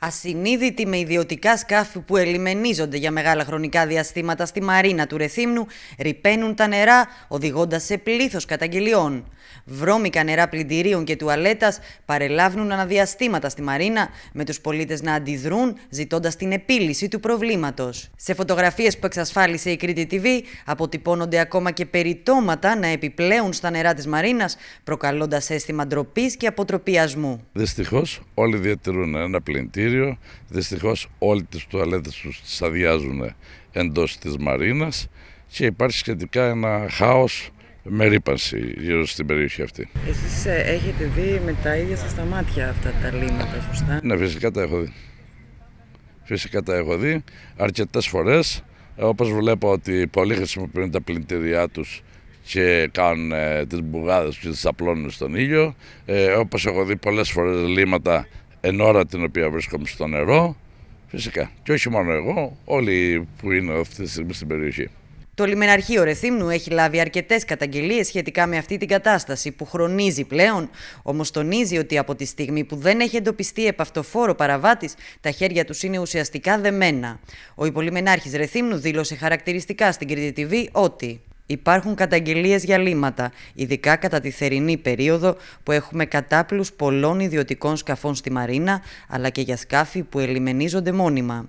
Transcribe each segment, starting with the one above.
Ασυνείδητοι με ιδιωτικά σκάφη που ελιμενίζονται για μεγάλα χρονικά διαστήματα στη μαρίνα του Ρεθύμνου, ρηπαίνουν τα νερά, οδηγώντας σε πλήθος καταγγελιών. Βρώμικα νερά πλυντηρίων και τουαλέτας παρελάβουν αναδιαστήματα στη μαρίνα, με τους πολίτες να αντιδρούν, ζητώντας την επίλυση του προβλήματος. Σε φωτογραφίες που εξασφάλισε η Κρήτη TV, αποτυπώνονται ακόμα και περιτώματα να επιπλέουν στα νερά της μαρίνας, προκαλώντας αίσθημα ντροπής και αποτροπιασμού. Δυστυχώς, όλοι διατηρούν ένα πλυντήριο εργαστήριο. Δυστυχώς όλοι τις τουαλέτες τους τις αδειάζουν εντός της μαρίνας και υπάρχει σχετικά ένα χάος με ρήπανση γύρω στην περιοχή αυτή. Εσείς ε, έχετε δει με τα ίδια σας τα μάτια αυτά τα λίμματα, σωστά. Ναι, φυσικά τα έχω δει. Φυσικά τα έχω δει αρκετές φορές. Ε, Όπως βλέπω ότι πολλοί χρησιμοποιούν τα πλυντηριά τους και κάνουν ε, τις μπουγάδες και τις απλώνουν στον ήλιο. Ε, όπως έχω δει πολλές φορές λίματα εν ώρα την οποία βρίσκομαι στο νερό, φυσικά. Και όχι μόνο εγώ, όλοι που είναι αυτή τη στιγμή στην περιοχή. Το λιμεναρχείο Ρεθύμνου έχει λάβει αρκετές καταγγελίες σχετικά με αυτή την κατάσταση που χρονίζει πλέον. Όμως τονίζει ότι από τη στιγμή που δεν έχει εντοπιστεί επαυτοφόρο παραβάτης, τα χέρια τους είναι ουσιαστικά δεμένα. Ο υπολιμενάρχη Ρεθύμνου δήλωσε χαρακτηριστικά στην Κρήτη TV ότι. Υπάρχουν καταγγελίες για λύματα, ειδικά κατά τη θερινή περίοδο που έχουμε κατάπλους πολλών ιδιωτικών σκαφών στη Μαρίνα, αλλά και για σκάφη που ελιμενίζονται μόνιμα.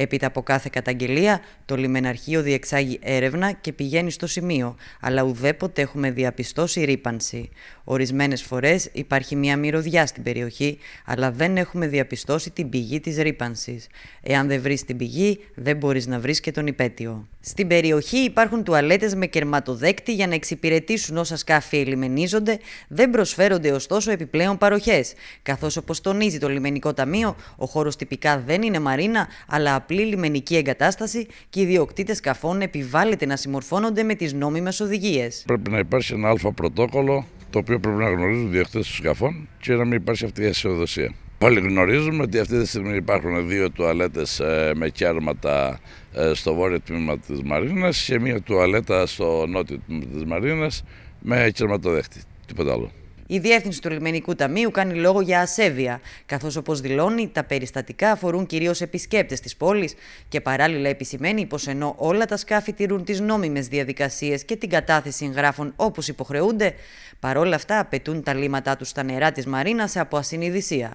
Έπειτα από κάθε καταγγελία, το λιμεναρχείο διεξάγει έρευνα και πηγαίνει στο σημείο, αλλά ουδέποτε έχουμε διαπιστώσει ρήπανση. Ορισμένες φορές υπάρχει μια μυρωδιά στην περιοχή, αλλά δεν έχουμε διαπιστώσει την πηγή της ρήπανσης. Εάν δεν βρεις την πηγή, δεν μπορείς να βρεις και τον υπέτειο. Στην περιοχή υπάρχουν τουαλέτες με κερματοδέκτη για να εξυπηρετήσουν όσα σκάφη ελιμενίζονται, δεν προσφέρονται ωστόσο επιπλέον παροχές. Καθώς όπως τονίζει το Λιμενικό Ταμείο, ο χώρος τυπικά δεν είναι μαρίνα, αλλά απλή λιμενική εγκατάσταση και οι διοκτήτε καφών επιβάλλεται να συμμορφώνονται με τις νόμιμες οδηγίες. Πρέπει να υπάρξει ένα αλφα πρωτόκολλο το οποίο πρέπει να γνωρίζουν οι διοκτήτε των σκαφών και να μην υπάρχει αυτή η αισιοδοσία. Παλι γνωρίζουμε ότι αυτή τη στιγμή υπάρχουν δύο τουαλέτες ε, με κέρματα ε, στο βόρειο τμήμα της Μαρίνας και μία τουαλέτα στο νότιο τμήμα της Μαρίνας με κερματοδέχτη. Τίποτα άλλο. Η διεύθυνση του Λιμενικού Ταμείου κάνει λόγο για ασέβεια, καθώς όπως δηλώνει, τα περιστατικά αφορούν κυρίως επισκέπτες της πόλης και παράλληλα επισημαίνει πως ενώ όλα τα σκάφη τηρούν τις νόμιμες διαδικασίες και την κατάθεση εγγράφων όπως υποχρεούνται, παρόλα αυτά απαιτούν τα λύματά τους στα νερά της Μαρίνας από ασυνειδησία.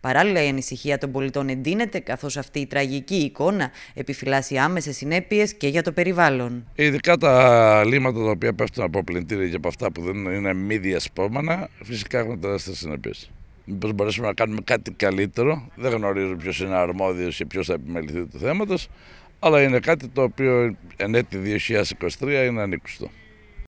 Παράλληλα, η ανησυχία των πολιτών εντείνεται, καθώς αυτή η τραγική εικόνα επιφυλάσσει άμεσες συνέπειες και για το περιβάλλον. Ειδικά τα λίμματα τα οποία πέφτουν από πλυντήρια και από αυτά που δεν είναι μη διασπόμενα, φυσικά έχουν τεράστιες συνέπειες. Μήπως μπορέσουμε να κάνουμε κάτι καλύτερο. Δεν γνωρίζω ποιος είναι αρμόδιος και ποιος θα επιμεληθεί του θέματος, αλλά είναι κάτι το οποίο εν έτη 2023 είναι ανήκουστο.